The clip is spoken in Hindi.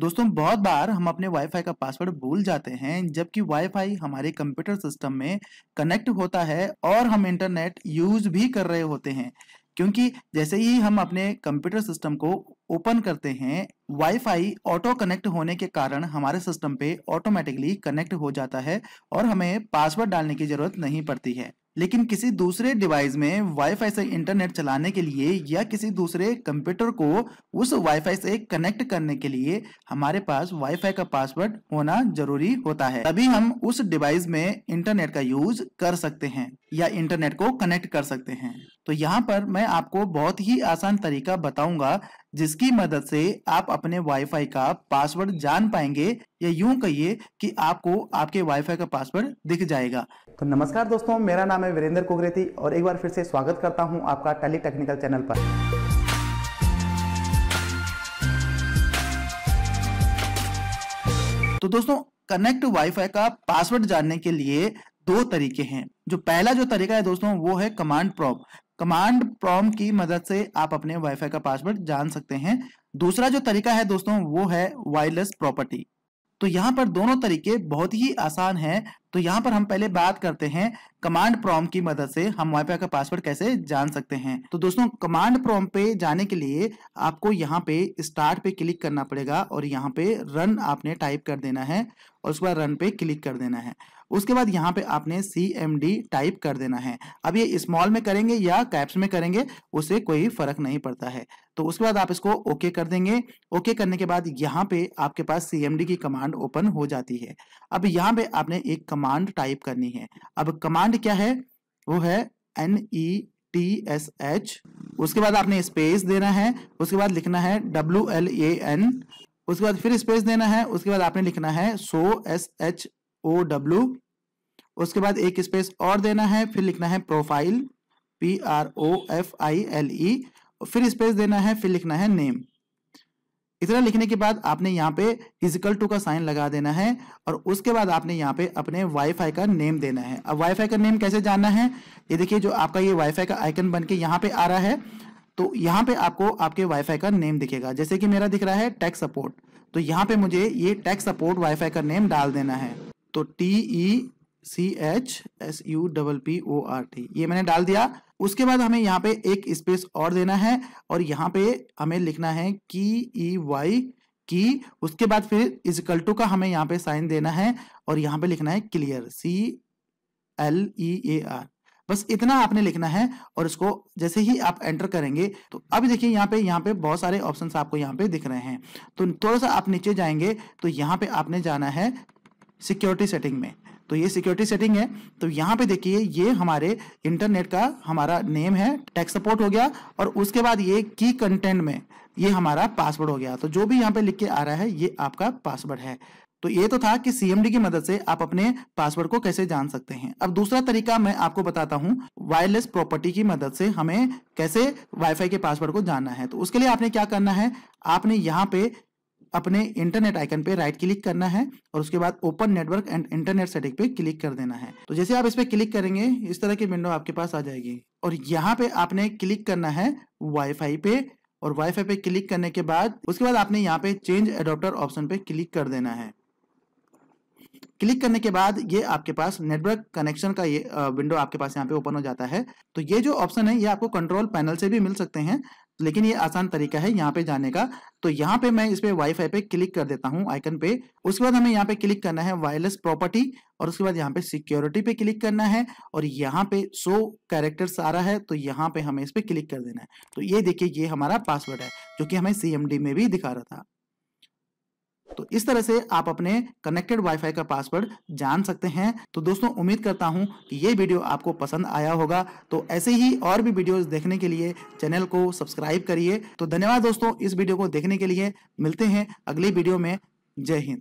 दोस्तों बहुत बार हम अपने वाईफाई का पासवर्ड भूल जाते हैं जबकि वाईफाई हमारे कंप्यूटर सिस्टम में कनेक्ट होता है और हम इंटरनेट यूज भी कर रहे होते हैं क्योंकि जैसे ही हम अपने कंप्यूटर सिस्टम को ओपन करते हैं वाईफाई ऑटो कनेक्ट होने के कारण हमारे सिस्टम पे ऑटोमेटिकली कनेक्ट हो जाता है और हमें पासवर्ड डालने की जरूरत नहीं पड़ती है लेकिन किसी दूसरे डिवाइस में वाईफाई से इंटरनेट चलाने के लिए या किसी दूसरे कंप्यूटर को उस वाईफाई से कनेक्ट करने के लिए हमारे पास वाईफाई का पासवर्ड होना जरूरी होता है तभी हम उस डिवाइस में इंटरनेट का यूज कर सकते हैं या इंटरनेट को कनेक्ट कर सकते हैं तो यहाँ पर मैं आपको बहुत ही आसान तरीका बताऊंगा जिसकी मदद से आप अपने वाईफाई का पासवर्ड जान पाएंगे या यूं कहिए कि आपको आपके वाईफाई का पासवर्ड दिख जाएगा तो नमस्कार दोस्तों मेरा नाम है वीरेंद्र कुगरेती और एक बार फिर से स्वागत करता हूँ आपका टेली टेक्निकल चैनल पर तो दोस्तों कनेक्ट वाईफाई का पासवर्ड जानने के लिए दो तरीके हैं जो पहला जो तरीका है दोस्तों वो है कमांड प्रॉप कमांड प्रॉम की मदद से आप अपने वाईफाई का पासवर्ड जान सकते हैं दूसरा जो तरीका है दोस्तों वो है वायरलेस प्रॉपर्टी तो यहाँ पर दोनों तरीके बहुत ही आसान है तो यहाँ पर हम पहले बात करते हैं कमांड प्रॉम की मदद से हम वाई का पासवर्ड कैसे जान सकते हैं तो दोस्तों कमांड प्रॉम पे जाने के लिए आपको यहाँ पे स्टार्ट पे क्लिक करना पड़ेगा और यहाँ पे रन आपने टाइप कर देना है और उसके बाद रन पे क्लिक कर देना है उसके बाद यहाँ पे आपने सी एम डी टाइप कर देना है अब ये स्मॉल में करेंगे या कैप्स में करेंगे उससे कोई फर्क नहीं पड़ता है तो उसके बाद आप इसको ओके कर देंगे ओके करने के बाद यहाँ पे आपके पास सी एम डी की कमांड ओपन हो जाती है अब यहाँ पे आपने एक कमांड कमांड टाइप करनी है अब कमांड क्या है वो है N E T S H उसके बाद आपने स्पेस देना है उसके बाद लिखना है डब्ल्यू एल ए एन उसके बाद फिर स्पेस देना है उसके बाद आपने लिखना है so S H O W उसके बाद एक स्पेस और देना है फिर लिखना है profile P R O F I L E फिर स्पेस देना है फिर लिखना है नेम इतना लिखने के बाद आपने यहाँ पे इजिकल टू का साइन लगा देना है और उसके बाद आपने यहाँ पे अपने वाईफाई का नेम देना है अब वाईफाई का नेम कैसे जानना है ये देखिए जो आपका ये वाईफाई का आइकन बन के यहाँ पे आ रहा है तो यहाँ पे आपको आपके वाईफाई का नेम दिखेगा जैसे कि मेरा दिख रहा है टैक्स सपोर्ट तो यहाँ पे मुझे ये टैक्स सपोर्ट वाईफाई का नेम डाल देना है तो T E e C H S U double P O R T ये मैंने डाल दिया उसके बाद हमें यहाँ पे एक स्पेस और देना है और यहाँ पे हमें लिखना है की ई वाई की उसके बाद फिर इजिकल टू का हमें यहाँ पे साइन देना है और यहाँ पे लिखना है clear C L E A R बस इतना आपने लिखना है और इसको जैसे ही आप एंटर करेंगे तो अब देखिए यहाँ पे यहाँ पे बहुत सारे ऑप्शंस आपको यहाँ पे दिख रहे हैं तो थोड़ा सा आप नीचे जाएंगे तो यहाँ पे आपने जाना है सिक्योरिटी सेटिंग में तो ये सिक्योरिटी सेटिंग है तो यहाँ पे देखिए ये हमारे इंटरनेट का हमारा नेम है टैक्स सपोर्ट हो गया और उसके बाद ये की कंटेंट में ये हमारा पासवर्ड हो गया तो जो भी यहाँ पे लिख के आ रहा है ये आपका पासवर्ड है तो ये तो था कि सीएमडी की मदद से आप अपने पासवर्ड को कैसे जान सकते हैं अब दूसरा तरीका मैं आपको बताता हूँ वायरलेस प्रॉपर्टी की मदद से हमें कैसे वाईफाई के पासवर्ड को जानना है तो उसके लिए आपने क्या करना है आपने यहाँ पे अपने इंटरनेट आइकन पे राइट क्लिक करना है और उसके बाद open network and internet setting पे क्लिक कर देना है तो जैसे आप इस पे क्लिक करेंगे इस तरह की विंडो आपके पास आ जाएगी और यहाँ पे आपने क्लिक करना है वाईफाई पे और वाईफाई पे क्लिक करने के बाद उसके बाद आपने यहाँ पे चेंज एडोप्टर ऑप्शन पे क्लिक कर देना है क्लिक करने के बाद ये आपके पास नेटवर्क कनेक्शन का ये विंडो आपके पास यहाँ पे ओपन हो जाता है तो ये जो ऑप्शन है ये आपको कंट्रोल पैनल से भी मिल सकते हैं लेकिन ये आसान तरीका है यहाँ पे जाने का तो यहाँ पे मैं इस पे वाईफाई पे क्लिक कर देता हूँ आइकन पे उसके बाद हमें यहाँ पे क्लिक करना है वायरलेस प्रॉपर्टी और उसके बाद यहाँ पे सिक्योरिटी पे क्लिक करना है और यहाँ पे सो कैरेक्टर्स आ रहा है तो यहाँ पे हमें इस पे क्लिक कर देना है तो ये देखिए ये हमारा पासवर्ड है जो कि हमें सी में भी दिखा रहा था तो इस तरह से आप अपने कनेक्टेड वाईफाई का पासवर्ड जान सकते हैं तो दोस्तों उम्मीद करता हूं कि ये वीडियो आपको पसंद आया होगा तो ऐसे ही और भी वीडियोस देखने के लिए चैनल को सब्सक्राइब करिए तो धन्यवाद दोस्तों इस वीडियो को देखने के लिए मिलते हैं अगली वीडियो में जय हिंद